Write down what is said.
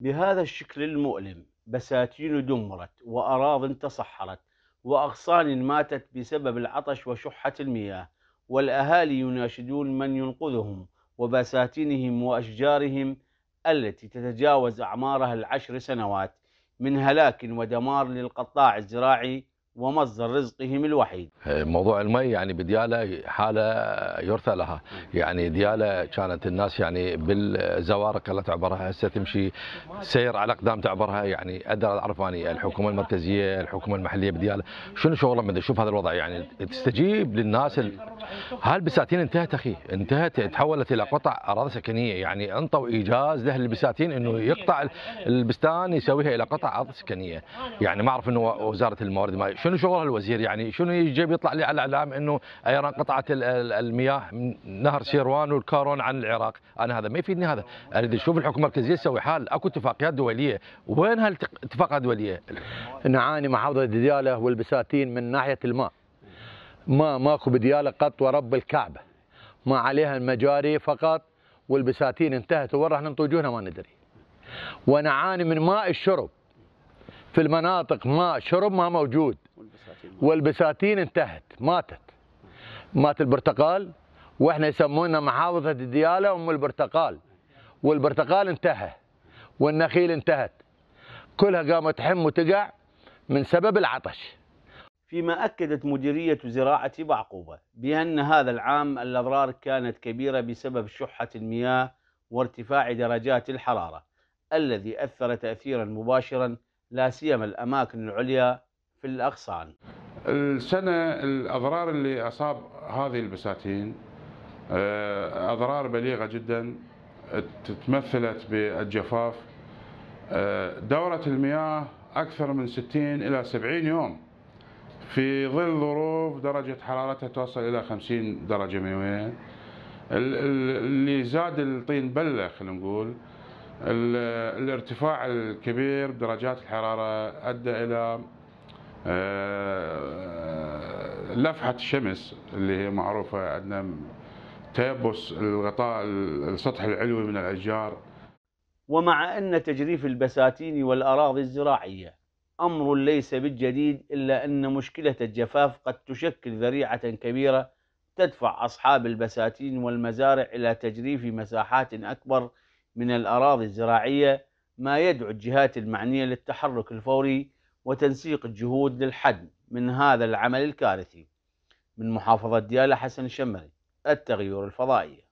بهذا الشكل المؤلم بساتين دمرت وأراض تصحرت وأغصان ماتت بسبب العطش وشحة المياه والأهالي يناشدون من ينقذهم وبساتينهم وأشجارهم التي تتجاوز أعمارها العشر سنوات من هلاك ودمار للقطاع الزراعي ومصدر رزقهم الوحيد إيه، موضوع المي يعني بديالة حالة يرثى لها يعني ديالة كانت الناس يعني بالزوارق اللي تعبرها هسه تمشي سير على أقدام تعبرها يعني ادرى العرفاني الحكومة المركزية الحكومة المحلية بديالة شنو شغلهم شوف هذا الوضع يعني تستجيب للناس هل بساتين انتهت اخي انتهت تحولت الى قطع اراضي سكنيه يعني انطوا ايجاز لاهل البساتين انه يقطع البستان يسويها الى قطع اراضي سكنيه يعني ما اعرف انه وزاره الموارد ما شنو شغل الوزير يعني شنو يجي يطلع لي على الاعلام انه ايران قطعت المياه من نهر سيروان والكارون عن العراق انا هذا ما يفيدني هذا اريد اشوف الحكومه المركزيه تسوي حال اكو اتفاقيات دوليه وين هالاتفاقيات الدوليه نعاني مع حوض الدياله والبساتين من ناحيه الماء ما ماكو بدياله قط ورب الكعبه ما عليها المجاري فقط والبساتين انتهت وين راح ننطي ما ندري ونعاني من ماء الشرب في المناطق ماء شرب ما موجود والبساتين انتهت ماتت مات البرتقال واحنا يسمونا محافظه الدياله ام البرتقال والبرتقال انتهى والنخيل انتهت كلها قامت تحم وتقع من سبب العطش فيما أكدت مديرية زراعة بعقوبة بأن هذا العام الأضرار كانت كبيرة بسبب شحة المياه وارتفاع درجات الحرارة الذي أثر تأثيرا مباشرا لا سيما الأماكن العليا في الأغصان السنة الأضرار اللي أصاب هذه البساتين آه، أضرار بليغة جدا تمثلت بالجفاف آه، دورة المياه أكثر من 60 إلى 70 يوم في ظل ظروف درجة حرارتها توصل إلى 50 درجة مئوية اللي زاد الطين بلة خلينا نقول الارتفاع الكبير بدرجات الحرارة أدى إلى آه، لفحة الشمس اللي هي معروفة عندنا تيبس الغطاء السطح العلوي من الأشجار ومع أن تجريف البساتين والأراضي الزراعية أمر ليس بالجديد إلا أن مشكلة الجفاف قد تشكل ذريعة كبيرة تدفع أصحاب البساتين والمزارع إلى تجريف مساحات أكبر من الأراضي الزراعية ما يدعو الجهات المعنية للتحرك الفوري وتنسيق الجهود للحد من هذا العمل الكارثي من محافظة ديالى حسن الشمري التغير الفضائية